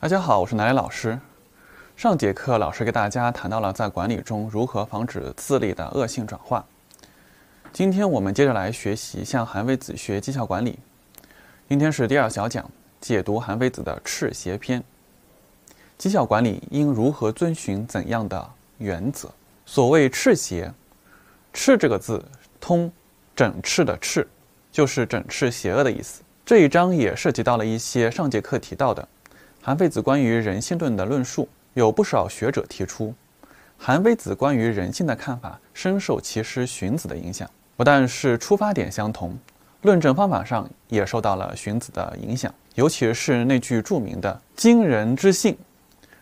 大家好，我是南爷老师。上节课老师给大家谈到了在管理中如何防止自利的恶性转化。今天我们接着来学习向韩非子学绩效管理。今天是第二小讲，解读韩非子的《赤邪篇》。绩效管理应如何遵循怎样的原则？所谓“赤邪”，“赤”这个字通“整赤”的“赤”，就是整赤邪恶的意思。这一章也涉及到了一些上节课提到的。韩非子关于人性论的论述，有不少学者提出，韩非子关于人性的看法深受其师荀子的影响，不但是出发点相同，论证方法上也受到了荀子的影响，尤其是那句著名的“今人之性，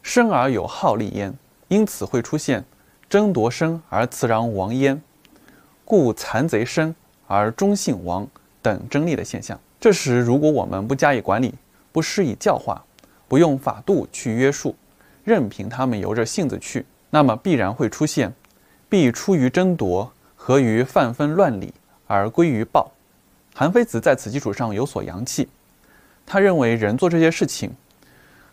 生而有好利焉，因此会出现争夺生而辞让亡焉，故残贼生而忠信亡等争利的现象。这时，如果我们不加以管理，不施以教化，不用法度去约束，任凭他们由着性子去，那么必然会出现，必出于争夺，合于泛分乱理，而归于暴。韩非子在此基础上有所扬弃，他认为人做这些事情，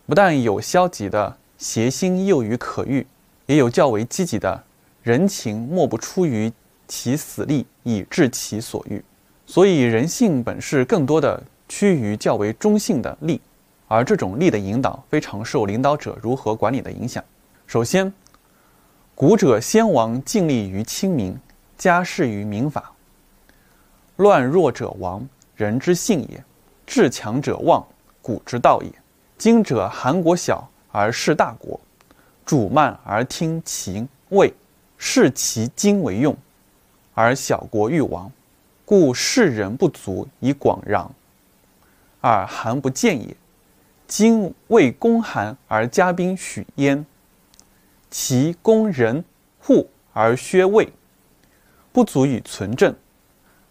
不但有消极的邪心诱于可欲，也有较为积极的人情，莫不出于其死力以致其所欲。所以人性本是更多的趋于较为中性的利。而这种力的引导非常受领导者如何管理的影响。首先，古者先王尽力于亲民，家事于民法。乱弱者亡，人之性也；至强者旺，古之道也。今者韩国小而恃大国，主慢而听秦、位，视其精为用，而小国欲亡，故世人不足以广攘，而韩不见也。今为公韩而加兵许焉，其公人户而削魏，不足以存政，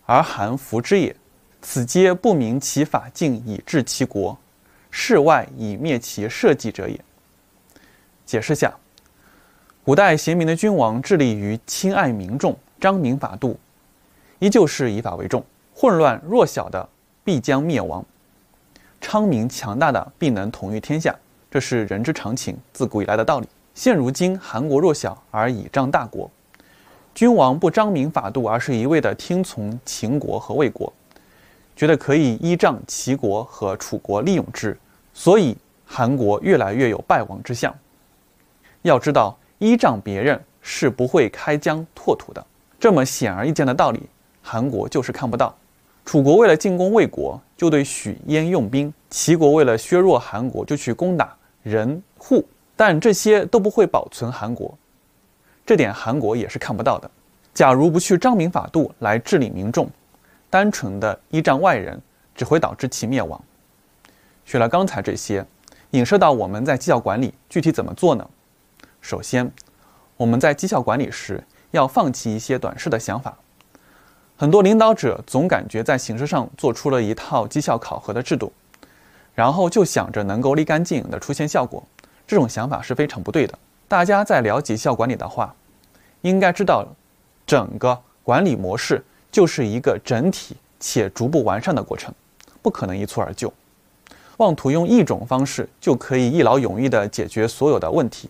而韩服之也。此皆不明其法禁以治其国，世外以灭其社稷者也。解释下，古代贤明的君王致力于亲爱民众、彰明法度，依旧是以法为重，混乱弱小的必将灭亡。昌明强大的必能统御天下，这是人之常情，自古以来的道理。现如今韩国弱小而倚仗大国，君王不张明法度，而是一味的听从秦国和魏国，觉得可以依仗齐国和楚国利用之，所以韩国越来越有败亡之象。要知道依仗别人是不会开疆拓土的，这么显而易见的道理，韩国就是看不到。楚国为了进攻魏国，就对许、燕用兵；齐国为了削弱韩国，就去攻打任户。但这些都不会保存韩国，这点韩国也是看不到的。假如不去彰明法度来治理民众，单纯的依仗外人，只会导致其灭亡。学了刚才这些，影射到我们在绩效管理具体怎么做呢？首先，我们在绩效管理时要放弃一些短视的想法。很多领导者总感觉在形式上做出了一套绩效考核的制度，然后就想着能够立竿见影的出现效果，这种想法是非常不对的。大家在聊绩效管理的话，应该知道，整个管理模式就是一个整体且逐步完善的过程，不可能一蹴而就。妄图用一种方式就可以一劳永逸地解决所有的问题，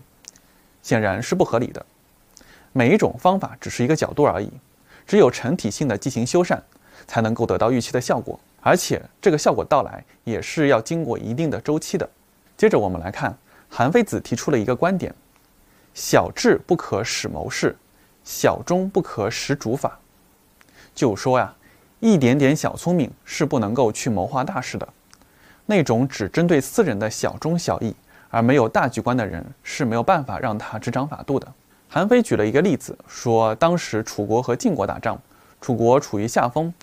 显然是不合理的。每一种方法只是一个角度而已。只有成体性的进行修缮，才能够得到预期的效果。而且这个效果到来也是要经过一定的周期的。接着我们来看，韩非子提出了一个观点：小智不可使谋事，小忠不可使主法。就说呀，一点点小聪明是不能够去谋划大事的。那种只针对私人的小忠小义，而没有大局观的人是没有办法让他执掌法度的。韩非举了一个例子，说当时楚国和晋国打仗，楚国处于下风，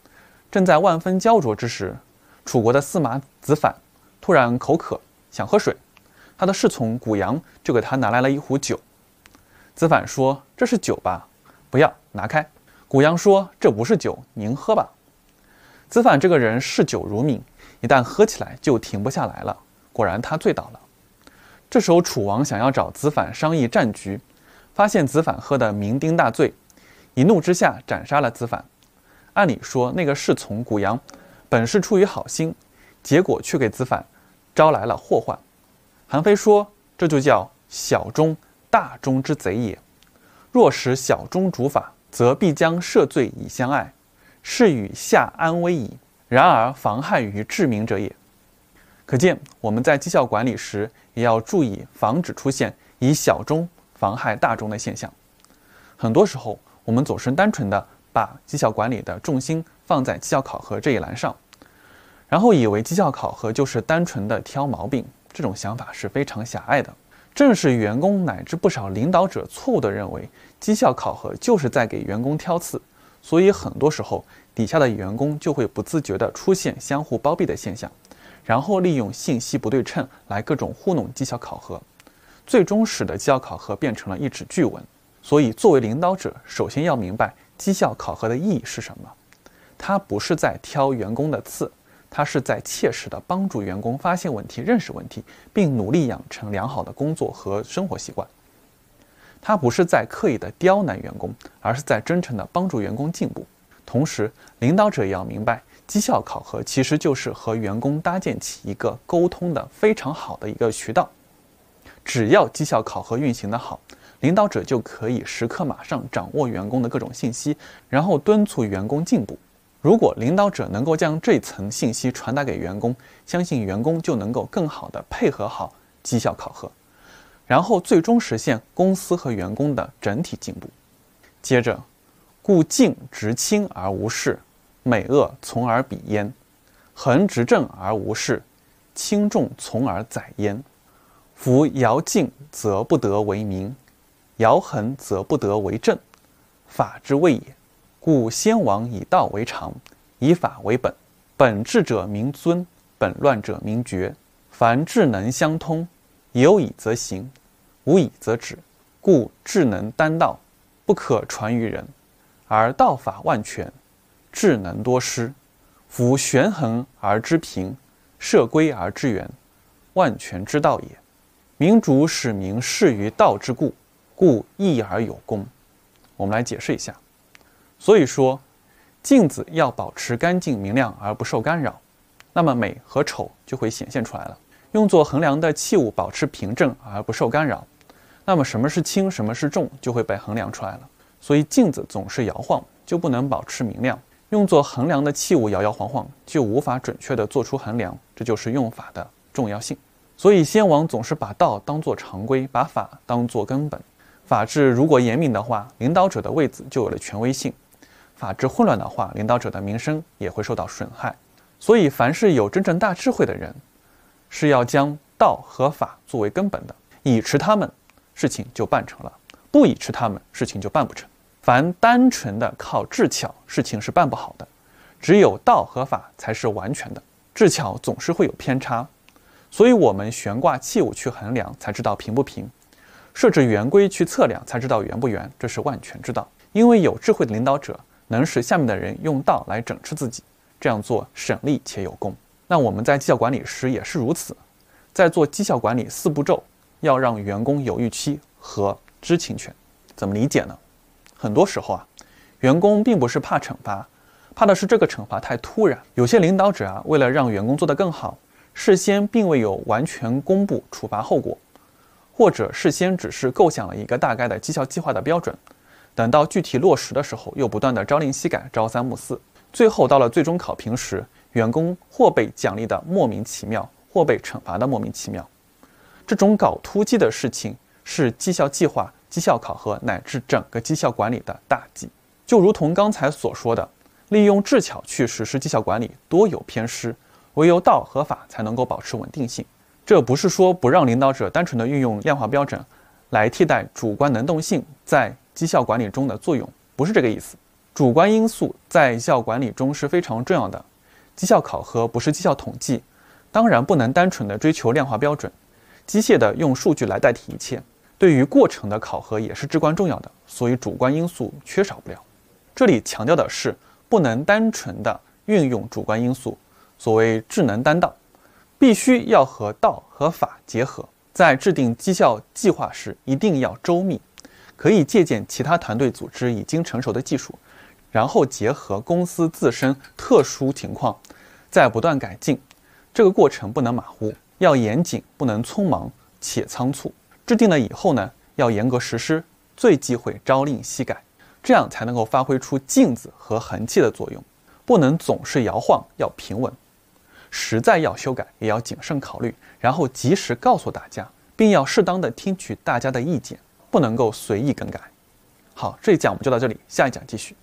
正在万分焦灼之时，楚国的司马子反突然口渴，想喝水，他的侍从谷阳就给他拿来了一壶酒。子反说：“这是酒吧？不要，拿开。”谷阳说：“这不是酒，您喝吧。”子反这个人嗜酒如命，一旦喝起来就停不下来了。果然，他醉倒了。这时候，楚王想要找子反商议战局。发现子反喝得酩酊大醉，一怒之下斩杀了子反。按理说，那个侍从谷阳本是出于好心，结果却给子反招来了祸患。韩非说：“这就叫小中大中之贼也。若使小中主法，则必将赦罪以相爱，是与下安危矣。然而妨害于治民者也。”可见，我们在绩效管理时也要注意防止出现以小中。妨害大众的现象，很多时候我们总是单纯的把绩效管理的重心放在绩效考核这一栏上，然后以为绩效考核就是单纯的挑毛病，这种想法是非常狭隘的。正是员工乃至不少领导者错误的认为绩效考核就是在给员工挑刺，所以很多时候底下的员工就会不自觉地出现相互包庇的现象，然后利用信息不对称来各种糊弄绩效考核。最终使得绩效考核变成了一纸具文，所以作为领导者，首先要明白绩效考核的意义是什么。它不是在挑员工的刺，它是在切实的帮助员工发现问题、认识问题，并努力养成良好的工作和生活习惯。它不是在刻意的刁难员工，而是在真诚的帮助员工进步。同时，领导者也要明白，绩效考核其实就是和员工搭建起一个沟通的非常好的一个渠道。只要绩效考核运行的好，领导者就可以时刻马上掌握员工的各种信息，然后敦促员工进步。如果领导者能够将这层信息传达给员工，相信员工就能够更好的配合好绩效考核，然后最终实现公司和员工的整体进步。接着，故敬直轻而无事，美恶从而比焉；横直正而无事，轻重从而宰焉。夫尧敬则不得为民，尧恒则不得为政，法之谓也。故先王以道为常，以法为本。本治者民尊，本乱者民绝。凡智能相通，有以则行，无以则止。故智能单道，不可传于人，而道法万全，智能多失。夫玄衡而知平，设规而知圆，万全之道也。民主使民适于道之故，故易而有功。我们来解释一下。所以说，镜子要保持干净明亮而不受干扰，那么美和丑就会显现出来了。用作衡量的器物保持平正而不受干扰，那么什么是轻，什么是重就会被衡量出来了。所以镜子总是摇晃，就不能保持明亮；用作衡量的器物摇摇晃晃，就无法准确地做出衡量。这就是用法的重要性。所以，先王总是把道当作常规，把法当作根本。法治如果严明的话，领导者的位子就有了权威性；法治混乱的话，领导者的名声也会受到损害。所以，凡是有真正大智慧的人，是要将道和法作为根本的，以持他们，事情就办成了；不以持他们，事情就办不成。凡单纯的靠智巧，事情是办不好的。只有道和法才是完全的，智巧总是会有偏差。所以我们悬挂器物去衡量，才知道平不平；设置圆规去测量，才知道圆不圆。这是万全之道。因为有智慧的领导者能使下面的人用道来整治自己，这样做省力且有功。那我们在绩效管理时也是如此，在做绩效管理四步骤，要让员工有预期和知情权。怎么理解呢？很多时候啊，员工并不是怕惩罚，怕的是这个惩罚太突然。有些领导者啊，为了让员工做得更好。事先并未有完全公布处罚后果，或者事先只是构想了一个大概的绩效计划的标准，等到具体落实的时候，又不断的朝令夕改，朝三暮四，最后到了最终考评时，员工或被奖励的莫名其妙，或被惩罚的莫名其妙。这种搞突击的事情，是绩效计划、绩效考核乃至整个绩效管理的大忌。就如同刚才所说的，利用智巧去实施绩效管理，多有偏失。唯有道和法才能够保持稳定性，这不是说不让领导者单纯的运用量化标准来替代主观能动性在绩效管理中的作用，不是这个意思。主观因素在绩效管理中是非常重要的，绩效考核不是绩效统计，当然不能单纯的追求量化标准，机械的用数据来代替一切。对于过程的考核也是至关重要的，所以主观因素缺少不了。这里强调的是不能单纯的运用主观因素。所谓智能担当，必须要和道和法结合。在制定绩效计划时，一定要周密，可以借鉴其他团队组织已经成熟的技术，然后结合公司自身特殊情况，在不断改进。这个过程不能马虎，要严谨，不能匆忙且仓促。制定了以后呢，要严格实施，最忌讳朝令夕改，这样才能够发挥出镜子和痕迹的作用，不能总是摇晃，要平稳。实在要修改，也要谨慎考虑，然后及时告诉大家，并要适当的听取大家的意见，不能够随意更改。好，这一讲我们就到这里，下一讲继续。